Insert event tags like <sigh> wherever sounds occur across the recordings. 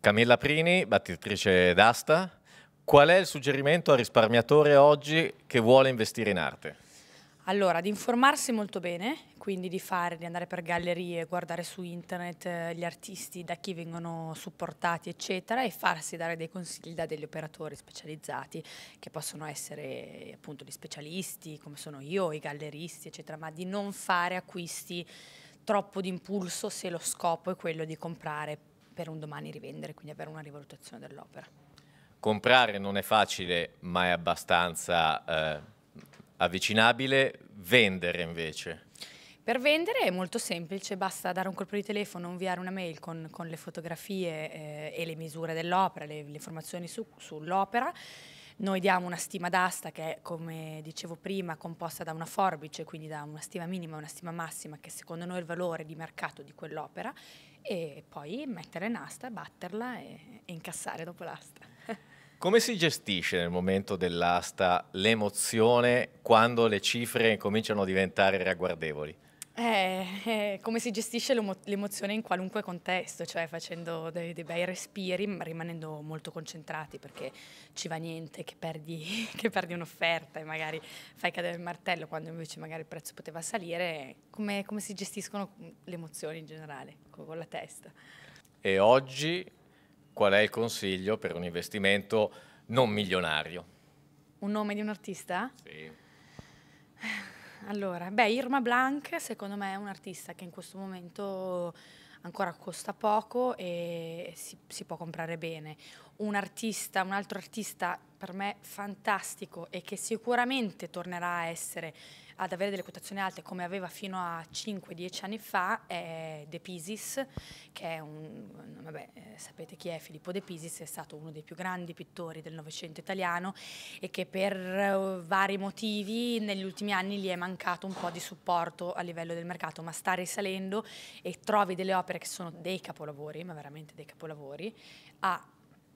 Camilla Prini, battitrice d'asta, qual è il suggerimento al risparmiatore oggi che vuole investire in arte? Allora, di informarsi molto bene, quindi di, fare, di andare per gallerie, guardare su internet eh, gli artisti, da chi vengono supportati, eccetera, e farsi dare dei consigli da degli operatori specializzati, che possono essere appunto gli specialisti, come sono io, i galleristi, eccetera, ma di non fare acquisti troppo d'impulso se lo scopo è quello di comprare per un domani rivendere, quindi avere una rivalutazione dell'opera. Comprare non è facile, ma è abbastanza eh, avvicinabile. Vendere invece? Per vendere è molto semplice, basta dare un colpo di telefono, inviare una mail con, con le fotografie eh, e le misure dell'opera, le, le informazioni su, sull'opera noi diamo una stima d'asta che è, come dicevo prima, composta da una forbice, quindi da una stima minima e una stima massima, che secondo noi è il valore di mercato di quell'opera, e poi mettere in asta, batterla e, e incassare dopo l'asta. <laughs> Come si gestisce nel momento dell'asta l'emozione quando le cifre cominciano a diventare ragguardevoli? Eh, eh, come si gestisce l'emozione in qualunque contesto, cioè facendo dei, dei, bei respiri, rimanendo molto concentrati perché ci va niente che perdi, <laughs> che perdi un'offerta e magari fai cadere il martello quando invece magari il prezzo poteva salire. Come, come si gestiscono mm, le emozioni in generale con, con la testa? E oggi qual è il consiglio per un investimento non milionario? Un nome di un artista? Sì. Eh, allora, beh, Irma Blanc secondo me è un artista che in questo momento ancora costa poco e si, si può comprare bene. Un artista, un altro artista per me fantastico e che sicuramente tornerà a essere ad avere delle quotazioni alte come aveva fino a 5-10 anni fa è De Pisis, che è un, vabbè, eh, sapete chi è Filippo De Pisis, è stato uno dei più grandi pittori del Novecento italiano e che per eh, vari motivi negli ultimi anni gli è mancato un po' di supporto a livello del mercato, ma sta risalendo e trovi delle opere che sono dei capolavori, ma veramente dei capolavori, a...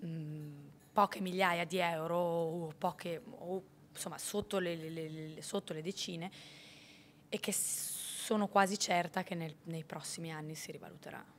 Mh, mm, poche migliaia di euro o, poche, o insomma sotto le, le, le, sotto le, decine e che sono quasi certa che nel, nei prossimi anni si rivaluterà.